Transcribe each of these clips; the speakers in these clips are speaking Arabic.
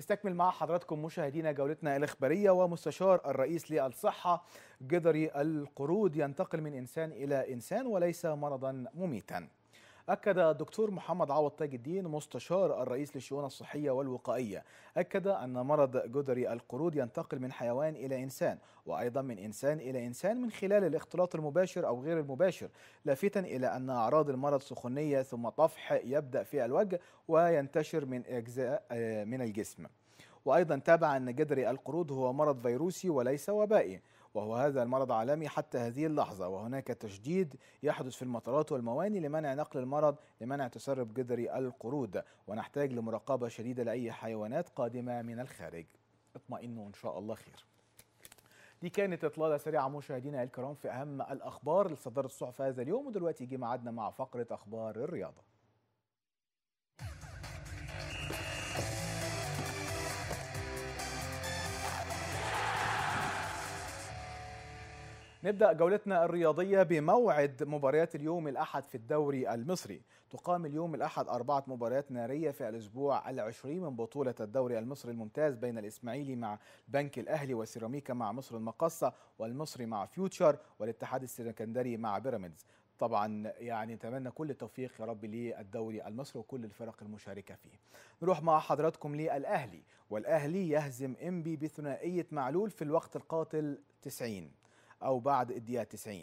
نستكمل مع حضراتكم مشاهدينا جولتنا الاخباريه ومستشار الرئيس للصحه جدري القرود ينتقل من انسان الى انسان وليس مرضا مميتا. أكد الدكتور محمد عوض تاج الدين مستشار الرئيس للشؤون الصحية والوقائية أكد أن مرض جدري القرود ينتقل من حيوان إلى إنسان وأيضا من إنسان إلى إنسان من خلال الاختلاط المباشر أو غير المباشر لافتا إلى أن أعراض المرض سخونية ثم طفح يبدأ في الوجه وينتشر من أجزاء آه، من الجسم وأيضا تابع أن جدري القرود هو مرض فيروسي وليس وبائي وهو هذا المرض عالمي حتى هذه اللحظة وهناك تشديد يحدث في المطارات والمواني لمنع نقل المرض لمنع تسرب جدري القرود ونحتاج لمراقبة شديدة لأي حيوانات قادمة من الخارج اطمئنوا إن شاء الله خير دي كانت اطلاله سريعه مشاهدينا الكرام في اهم الاخبار اللي صدرت الصحف هذا اليوم ودلوقتي يجي ميعادنا مع فقره اخبار الرياضه نبدأ جولتنا الرياضية بموعد مباريات اليوم الأحد في الدوري المصري تقام اليوم الأحد أربعة مباريات نارية في الأسبوع العشرين من بطولة الدوري المصري الممتاز بين الإسماعيلي مع بنك الأهلي وسيراميكا مع مصر المقصة والمصري مع فيوتشر والاتحاد السكندري مع بيراميدز طبعا يعني نتمنى كل التوفيق يا رب للدوري المصري وكل الفرق المشاركه فيه. نروح مع حضراتكم للاهلي والاهلي يهزم انبي بثنائيه معلول في الوقت القاتل 90 أو بعد الدقيقة 90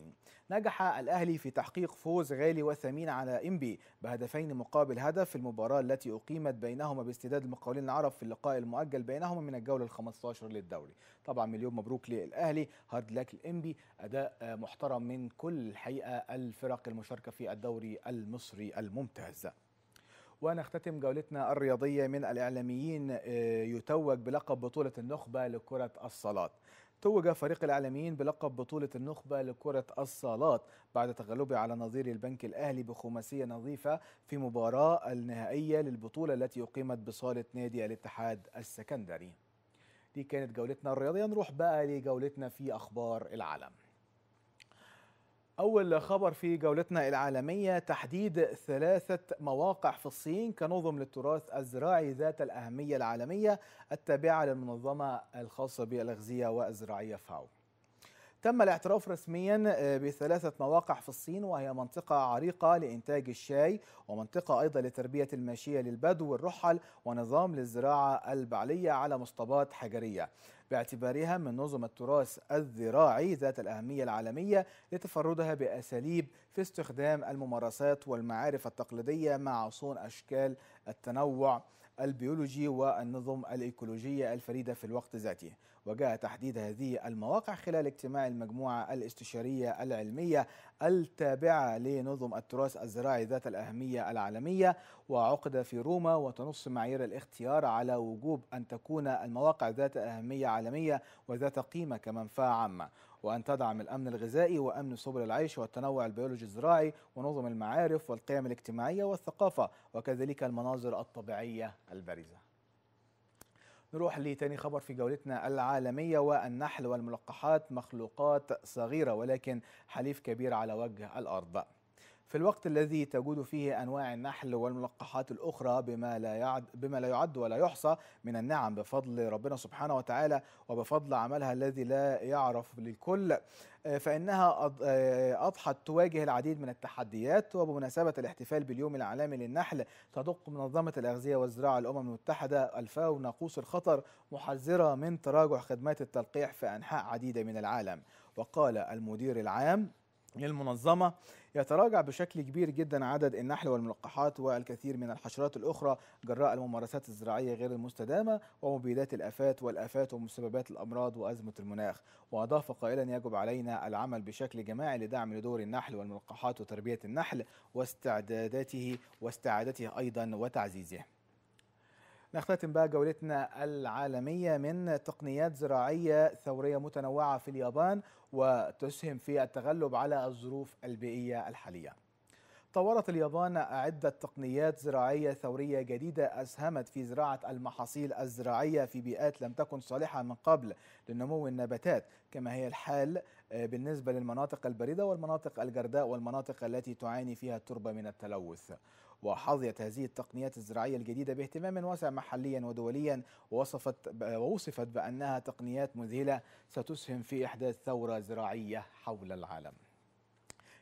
نجح الأهلي في تحقيق فوز غالي وثمين على إنبي بهدفين مقابل هدف في المباراة التي أقيمت بينهما باستداد المقاولين العرب في اللقاء المؤجل بينهما من الجولة ال 15 للدوري طبعا مليون مبروك للأهلي هارد لك الإنبي أداء محترم من كل الحقيقة الفرق المشاركة في الدوري المصري الممتاز ونختتم جولتنا الرياضية من الإعلاميين آه، يتوج بلقب بطولة النخبة لكرة الصالات توج فريق الاعلاميين بلقب بطولة النخبة لكرة الصالات بعد تغلبه على نظير البنك الأهلي بخماسية نظيفة في مباراة النهائية للبطولة التي أقيمت بصالة نادي الاتحاد السكندري دي كانت جولتنا الرياضية نروح بقى لجولتنا في أخبار العالم أول خبر في جولتنا العالمية تحديد ثلاثة مواقع في الصين كنظم للتراث الزراعي ذات الأهمية العالمية التابعة للمنظمة الخاصة بالأغذية والزراعية فاو تم الاعتراف رسميا آه، بثلاثة مواقع في الصين وهي منطقة عريقة لإنتاج الشاي ومنطقة أيضا لتربية الماشية للبدو والرحل ونظام للزراعة البعلية على مصطبات حجرية باعتبارها من نظم التراث الزراعي ذات الأهمية العالمية لتفردها بأساليب في استخدام الممارسات والمعارف التقليدية مع صون أشكال التنوع البيولوجي والنظم الإيكولوجية الفريدة في الوقت ذاته وجاء تحديد هذه المواقع خلال اجتماع المجموعة الاستشارية العلمية التابعة لنظم التراث الزراعي ذات الأهمية العالمية وعقد في روما وتنص معايير الاختيار على وجوب أن تكون المواقع ذات أهمية عالمية وذات قيمة كمنفعة عامة وأن تدعم الأمن الغذائي وأمن سبل العيش والتنوع البيولوجي الزراعي ونظم المعارف والقيم الاجتماعية والثقافة وكذلك المناظر الطبيعية البارزة نروح لتاني خبر في جولتنا العالمية والنحل والملقحات مخلوقات صغيرة ولكن حليف كبير على وجه الأرض في الوقت الذي تجود فيه انواع النحل والملقحات الاخرى بما لا يعد بما لا يعد ولا يحصى من النعم بفضل ربنا سبحانه وتعالى وبفضل عملها الذي لا يعرف للكل آه، فانها آه، اضحت تواجه العديد من التحديات وبمناسبه الاحتفال باليوم العالمي للنحل تدق منظمه الاغذيه والزراعه الامم المتحده الفاو ناقوس الخطر محذره من تراجع خدمات التلقيح في انحاء عديده من العالم وقال المدير العام للمنظمة يتراجع بشكل كبير جدا عدد النحل والملقحات والكثير من الحشرات الأخرى جراء الممارسات الزراعية غير المستدامة ومبيدات الآفات والآفات ومسببات الأمراض وأزمة المناخ وأضاف قائلا يجب علينا العمل بشكل جماعي لدعم لدور النحل والملقحات وتربية النحل واستعداداته واستعادته أيضا وتعزيزه نختتم بقى جولتنا العالمية من تقنيات زراعية ثورية متنوعة في اليابان وتسهم في التغلب على الظروف البيئية الحالية طورت اليابان عدة تقنيات زراعية ثورية جديدة أسهمت في زراعة المحاصيل الزراعية في بيئات لم تكن صالحة من قبل لنمو النباتات كما هي الحال آه، بالنسبة للمناطق الباردة والمناطق الجرداء والمناطق التي تعاني فيها التربة من التلوث وحظيت هذه التقنيات الزراعية الجديدة باهتمام واسع محليا ودوليا ووصفت ووصفت بأنها تقنيات مذهلة ستسهم في إحداث ثورة زراعية حول العالم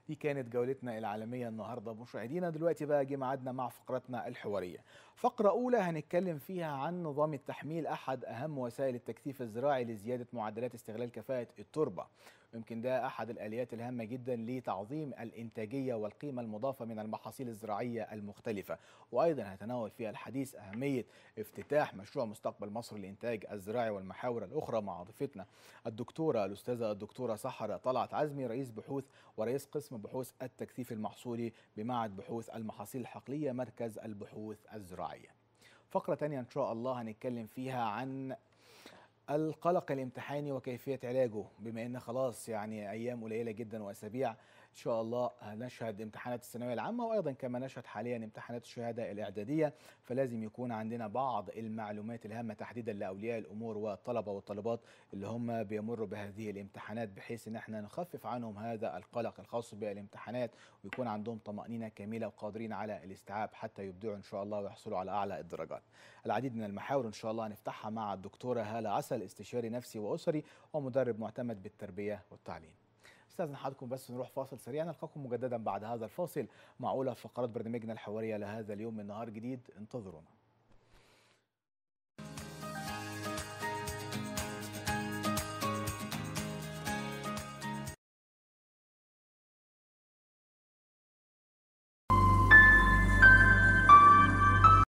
دي كانت جولتنا العالمية النهاردة مشاهدينا دلوقتي بقى جي ميعادنا مع فقرتنا الحوارية فقرة أولى هنتكلم فيها عن نظام التحميل أحد أهم وسائل التكثيف الزراعي لزيادة معدلات استغلال كفاءة التربة يمكن ده أحد الآليات الهامة جدا لتعظيم الإنتاجية والقيمة المضافة من المحاصيل الزراعية المختلفة وأيضا هتناول فيها الحديث أهمية افتتاح مشروع مستقبل مصر للإنتاج الزراعي والمحاور الأخرى مع ضيفتنا الدكتورة الأستاذة الدكتورة سحر طلعت عزمي رئيس بحوث ورئيس قسم بحوث التكثيف المحصولي بمعهد بحوث المحاصيل الحقلية مركز البحوث الزراعية الراعية فقرة تانية إن شاء الله هنتكلم فيها عن القلق الامتحاني وكيفية علاجه بما أن خلاص يعني أيام قليلة جدا وأسابيع إن شاء الله هنشهد امتحانات الثانوية العامة وأيضا كما نشهد حاليا امتحانات الشهادة الإعدادية فلازم يكون عندنا بعض المعلومات الهامة تحديدا لأولياء الأمور والطلبة والطالبات اللي هم بيمروا بهذه الامتحانات بحيث أن احنا نخفف عنهم هذا القلق الخاص بالامتحانات ويكون عندهم طمأنينة كاملة وقادرين على الاستيعاب حتى يبدعوا إن شاء الله ويحصلوا على أعلى الدرجات العديد من المحاور إن شاء الله هنفتحها مع الدكتورة هالة عسل مسلسل استشاري نفسي واسري ومدرب معتمد بالتربيه والتعليم استاذن حضراتكم بس نروح فاصل سريع نلقاكم مجددا بعد هذا الفاصل مع اولى فقرات برنامجنا الحواريه لهذا اليوم من نهار جديد انتظرونا